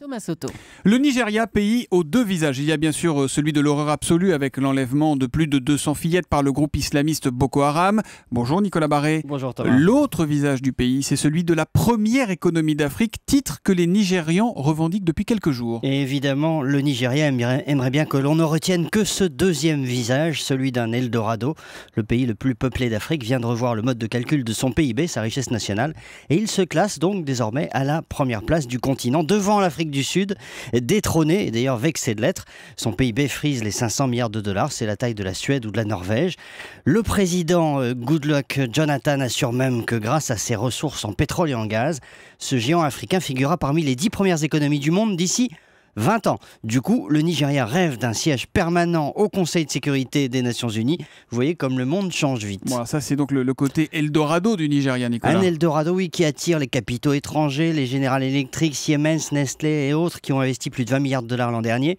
Thomas Soto. Le Nigeria, pays aux deux visages. Il y a bien sûr euh, celui de l'horreur absolue avec l'enlèvement de plus de 200 fillettes par le groupe islamiste Boko Haram. Bonjour Nicolas Barré. Bonjour Thomas. L'autre visage du pays, c'est celui de la première économie d'Afrique, titre que les Nigérians revendiquent depuis quelques jours. Et évidemment, le Nigeria aimerait bien que l'on ne retienne que ce deuxième visage, celui d'un Eldorado. Le pays le plus peuplé d'Afrique vient de revoir le mode de calcul de son PIB, sa richesse nationale, et il se classe donc désormais à la première place du continent devant l'Afrique du Sud, détrôné, et d'ailleurs vexé de l'être. Son PIB frise les 500 milliards de dollars, c'est la taille de la Suède ou de la Norvège. Le président euh, Goodluck Jonathan assure même que grâce à ses ressources en pétrole et en gaz, ce géant africain figurera parmi les 10 premières économies du monde d'ici 20 ans. Du coup, le Nigeria rêve d'un siège permanent au Conseil de sécurité des Nations Unies. Vous voyez comme le monde change vite. ça, c'est donc le, côté Eldorado du Nigeria, Nicolas. Un Eldorado, oui, qui attire les capitaux étrangers, les General Electric, Siemens, Nestlé et autres qui ont investi plus de 20 milliards de dollars l'an dernier.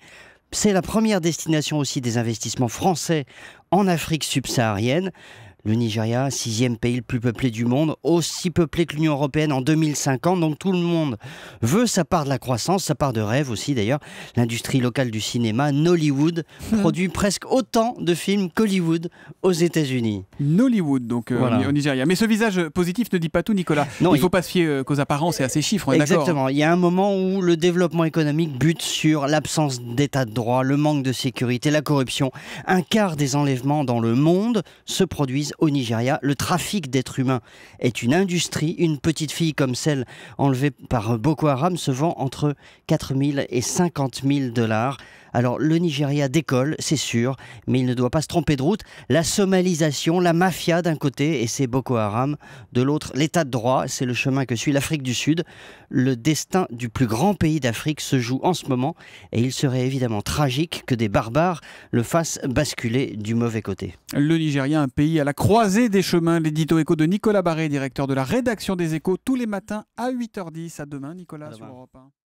C'est la première destination aussi des investissements français en Afrique subsaharienne. Le Nigeria, sixième pays le plus peuplé du monde, aussi peuplé que l'Union européenne en 2050. Donc tout le monde veut sa part de la croissance, sa part de rêve aussi d'ailleurs. L'industrie locale du cinéma, Nollywood, mmh. produit presque autant de films qu'Hollywood aux États-Unis. Nollywood, donc euh, au Nigeria. Mais ce visage positif ne dit pas tout, Nicolas. il ne faut pas se fier euh, qu'aux apparences et à ces chiffres. Exactement. Il y a un moment où le développement économique bute sur l'absence d'état de droit, le manque de sécurité, la corruption. Un quart des enlèvements dans le monde se produisent au Nigeria. Le trafic d'êtres humains est une industrie. Une petite fille comme celle enlevée par Boko Haram se vend entre 4 000 et 50 000 dollars. Alors le Nigeria décolle, c'est sûr, mais il ne doit pas se tromper de route. La somalisation, la mafia d'un côté, et c'est Boko Haram, de l'autre, l'état de droit, c'est le chemin que suit l'Afrique du Sud. Le destin du plus grand pays d'Afrique se joue en ce moment, et il serait évidemment tragique que des barbares le fassent basculer du mauvais côté. Le Nigeria, un pays à la croisée des chemins, l'édito écho de Nicolas Barré, directeur de la rédaction des échos, tous les matins à 8h10. À demain, Nicolas, sur Europe 1.